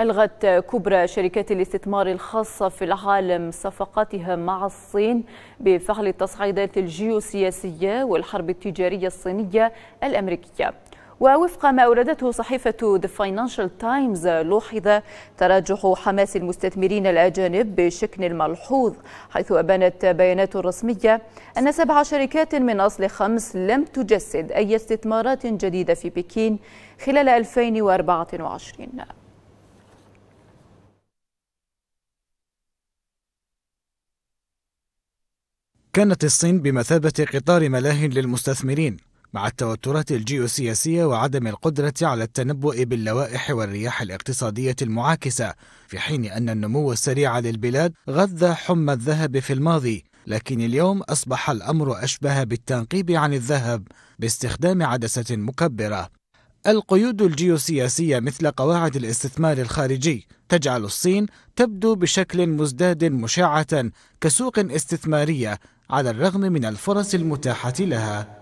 ألغت كبرى شركات الاستثمار الخاصة في العالم صفقاتها مع الصين بفعل التصعيدات الجيوسياسية والحرب التجارية الصينية الأمريكية ووفق ما أوردته صحيفة The Financial Times لوحظ تراجع حماس المستثمرين الأجانب بشكل ملحوظ حيث أبانت بيانات رسمية أن سبع شركات من أصل خمس لم تجسد أي استثمارات جديدة في بكين خلال 2024 كانت الصين بمثابة قطار ملاه للمستثمرين مع التوترات الجيوسياسية وعدم القدرة على التنبؤ باللوائح والرياح الاقتصادية المعاكسة في حين أن النمو السريع للبلاد غذى حمى الذهب في الماضي لكن اليوم أصبح الأمر أشبه بالتنقيب عن الذهب باستخدام عدسة مكبرة القيود الجيوسياسية مثل قواعد الاستثمار الخارجي تجعل الصين تبدو بشكل مزداد مشعة كسوق استثمارية على الرغم من الفرص المتاحة لها